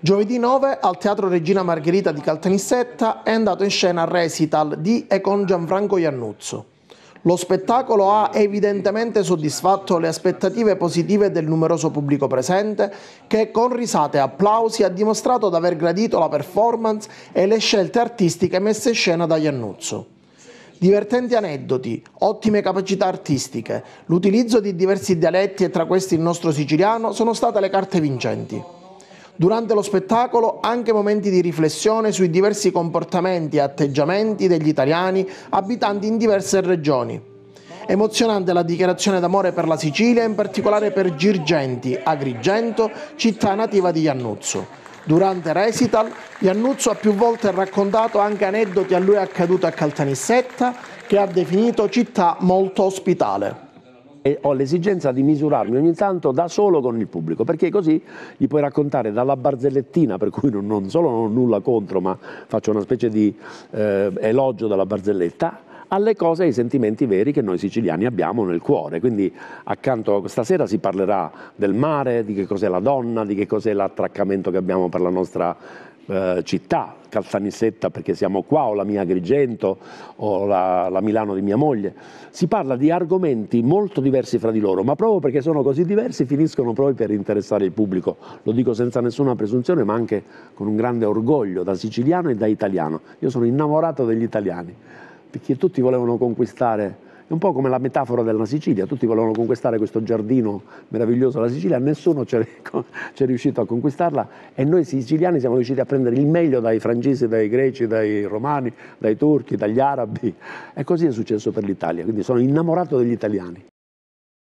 Giovedì 9 al Teatro Regina Margherita di Caltanissetta è andato in scena recital di e con Gianfranco Iannuzzo. Lo spettacolo ha evidentemente soddisfatto le aspettative positive del numeroso pubblico presente che con risate e applausi ha dimostrato di aver gradito la performance e le scelte artistiche messe in scena da Iannuzzo. Divertenti aneddoti, ottime capacità artistiche, l'utilizzo di diversi dialetti e tra questi il nostro siciliano sono state le carte vincenti durante lo spettacolo anche momenti di riflessione sui diversi comportamenti e atteggiamenti degli italiani abitanti in diverse regioni. Emozionante la dichiarazione d'amore per la Sicilia, in particolare per Girgenti, Agrigento, città nativa di Iannuzzo. Durante recital, Iannuzzo ha più volte raccontato anche aneddoti a lui accaduti a Caltanissetta, che ha definito città molto ospitale e ho l'esigenza di misurarmi ogni tanto da solo con il pubblico, perché così gli puoi raccontare dalla barzellettina, per cui non, solo non ho nulla contro, ma faccio una specie di eh, elogio della barzelletta, alle cose e ai sentimenti veri che noi siciliani abbiamo nel cuore. Quindi accanto a questa sera si parlerà del mare, di che cos'è la donna, di che cos'è l'attraccamento che abbiamo per la nostra eh, città, Caltanissetta perché siamo qua, o la mia Agrigento, o la, la, Milano di mia moglie. Si parla di argomenti molto diversi fra di loro, ma proprio perché sono così diversi finiscono proprio per interessare il pubblico. Lo dico senza nessuna presunzione, ma anche con un grande orgoglio da siciliano e da italiano. Io sono innamorato degli italiani, perché tutti volevano conquistare un po' come la metafora della Sicilia, tutti volevano conquistare questo giardino meraviglioso della Sicilia, nessuno ci è riuscito a conquistarla e noi siciliani siamo riusciti a prendere il meglio dai francesi, dai greci, dai romani, dai turchi, dagli arabi e così è successo per l'Italia, quindi sono innamorato degli italiani.